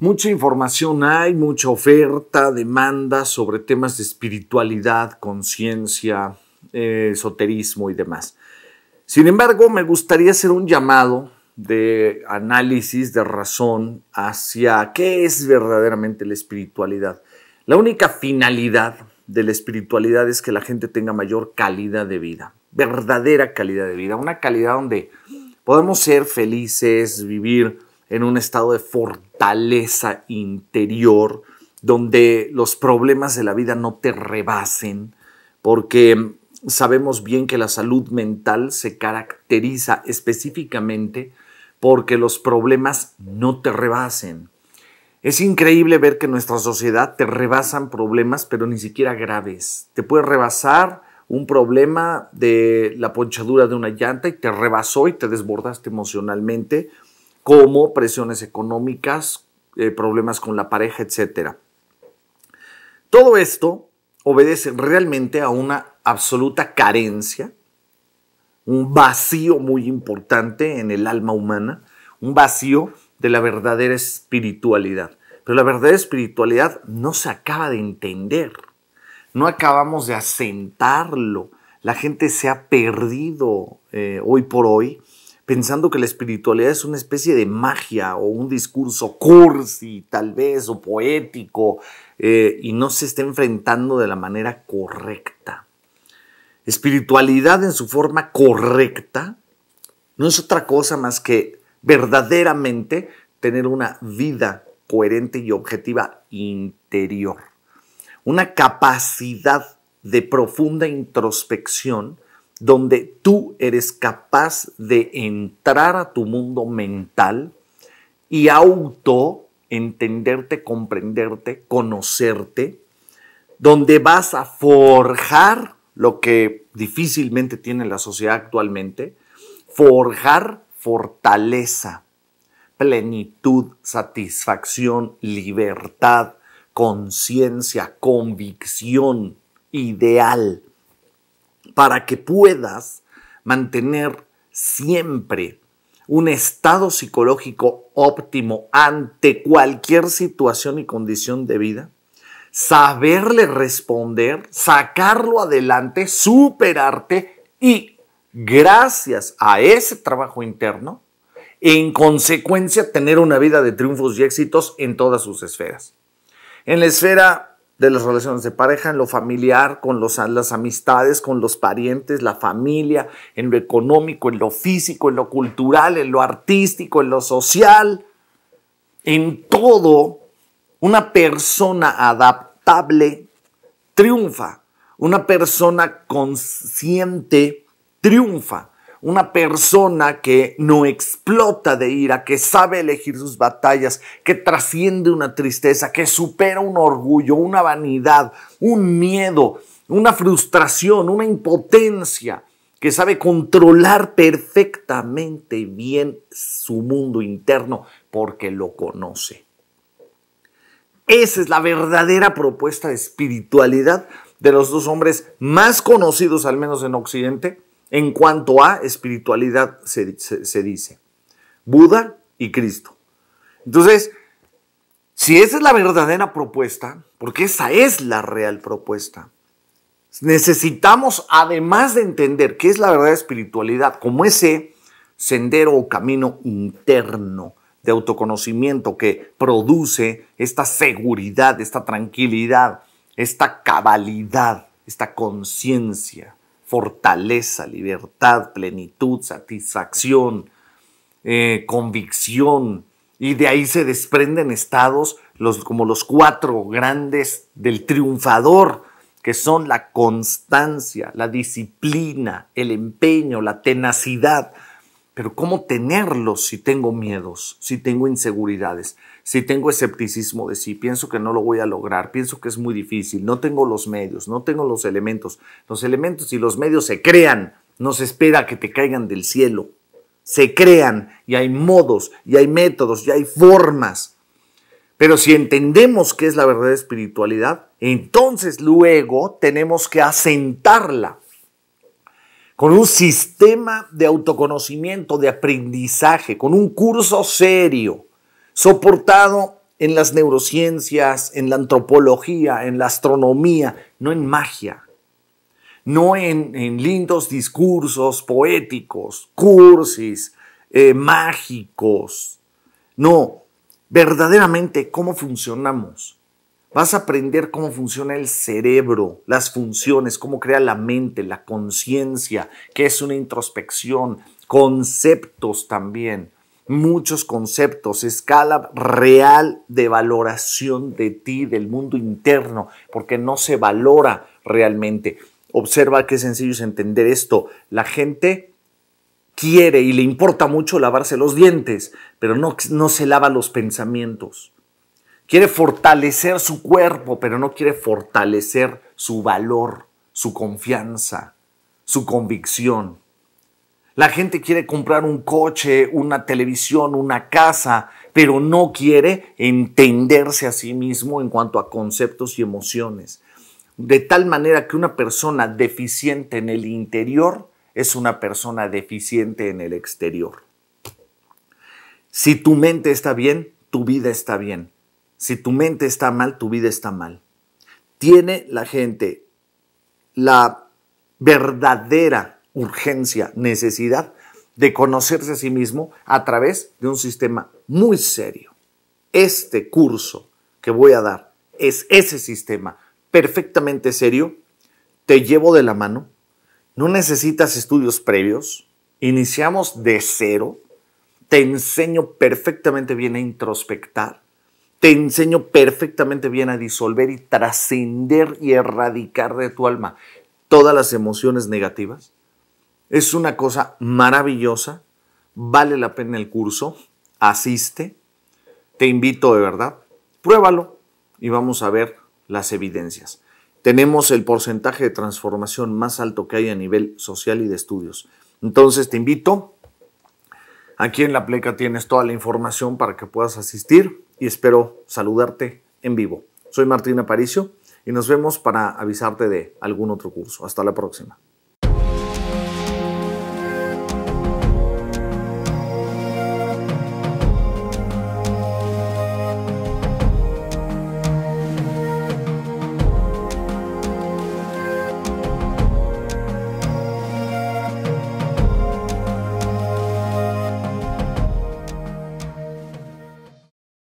Mucha información hay, mucha oferta, demanda sobre temas de espiritualidad, conciencia, eh, esoterismo y demás. Sin embargo, me gustaría hacer un llamado de análisis, de razón hacia qué es verdaderamente la espiritualidad. La única finalidad de la espiritualidad es que la gente tenga mayor calidad de vida, verdadera calidad de vida, una calidad donde podemos ser felices, vivir en un estado de fortaleza interior, donde los problemas de la vida no te rebasen, porque sabemos bien que la salud mental se caracteriza específicamente porque los problemas no te rebasen. Es increíble ver que en nuestra sociedad te rebasan problemas, pero ni siquiera graves. Te puede rebasar un problema de la ponchadura de una llanta y te rebasó y te desbordaste emocionalmente como presiones económicas, eh, problemas con la pareja, etc. Todo esto obedece realmente a una absoluta carencia, un vacío muy importante en el alma humana, un vacío de la verdadera espiritualidad. Pero la verdadera espiritualidad no se acaba de entender, no acabamos de asentarlo. La gente se ha perdido eh, hoy por hoy pensando que la espiritualidad es una especie de magia o un discurso cursi, tal vez, o poético, eh, y no se está enfrentando de la manera correcta. Espiritualidad en su forma correcta no es otra cosa más que verdaderamente tener una vida coherente y objetiva interior, una capacidad de profunda introspección donde tú eres capaz de entrar a tu mundo mental y auto entenderte, comprenderte, conocerte, donde vas a forjar lo que difícilmente tiene la sociedad actualmente, forjar fortaleza, plenitud, satisfacción, libertad, conciencia, convicción, ideal para que puedas mantener siempre un estado psicológico óptimo ante cualquier situación y condición de vida, saberle responder, sacarlo adelante, superarte y gracias a ese trabajo interno, en consecuencia tener una vida de triunfos y éxitos en todas sus esferas. En la esfera de las relaciones de pareja, en lo familiar, con los, las amistades, con los parientes, la familia, en lo económico, en lo físico, en lo cultural, en lo artístico, en lo social, en todo, una persona adaptable triunfa, una persona consciente triunfa, una persona que no explota de ira, que sabe elegir sus batallas, que trasciende una tristeza, que supera un orgullo, una vanidad, un miedo, una frustración, una impotencia, que sabe controlar perfectamente bien su mundo interno porque lo conoce. Esa es la verdadera propuesta de espiritualidad de los dos hombres más conocidos, al menos en Occidente, en cuanto a espiritualidad se, dice, Buda y Cristo. Entonces, si esa es la verdadera propuesta, porque esa es la real propuesta, necesitamos, además de entender qué es la verdadera espiritualidad, como ese sendero o camino interno de autoconocimiento que produce esta seguridad, esta tranquilidad, esta cabalidad, esta conciencia fortaleza, libertad, plenitud, satisfacción, eh, convicción. Y de ahí se desprenden estados como los cuatro grandes del triunfador, que son la constancia, la disciplina, el empeño, la tenacidad. Pero ¿cómo tenerlos si tengo miedos, si tengo inseguridades, si tengo escepticismo de sí, pienso que no lo voy a lograr, pienso que es muy difícil, no tengo los medios, no tengo los elementos. Los elementos y los medios se crean, no se espera que te caigan del cielo. Se crean y hay modos y hay métodos y hay formas. Pero si entendemos qué es la verdad espiritualidad, entonces luego tenemos que asentarla con un sistema de autoconocimiento, de aprendizaje, con un curso serio, soportado en las neurociencias, en la antropología, en la astronomía, no en magia, no en, lindos discursos poéticos, cursis, eh, mágicos, no, verdaderamente cómo funcionamos Vas a aprender cómo funciona el cerebro, las funciones, cómo crea la mente, la conciencia, qué es una introspección, conceptos también, muchos conceptos, escala real de valoración de ti, del mundo interno, porque no se valora realmente. Observa qué sencillo es entender esto. La gente quiere y le importa mucho lavarse los dientes, pero no, no se lava los pensamientos Quiere fortalecer su cuerpo, pero no quiere fortalecer su valor, su confianza, su convicción. La gente quiere comprar un coche, una televisión, una casa, pero no quiere entenderse a sí mismo en cuanto a conceptos y emociones. De tal manera que una persona deficiente en el interior es una persona deficiente en el exterior. Si tu mente está bien, tu vida está bien. Si tu mente está mal, tu vida está mal. Tiene la gente la verdadera urgencia, necesidad de conocerse a sí mismo a través de un sistema muy serio. Este curso que voy a dar es ese sistema perfectamente serio, te llevo de la mano, no necesitas estudios previos, iniciamos de cero, te enseño perfectamente bien a introspectar, te enseño perfectamente bien a disolver y trascender y erradicar de tu alma todas las emociones negativas. Es una cosa maravillosa, vale la pena el curso, asiste, te invito de verdad, pruébalo y vamos a ver las evidencias. Tenemos el porcentaje de transformación más alto que hay a nivel social y de estudios. Entonces te invito, aquí en la pleca tienes toda la información para que puedas asistir y espero saludarte en vivo. Soy Martín Aparicio y nos vemos para avisarte de algún otro curso. Hasta la próxima.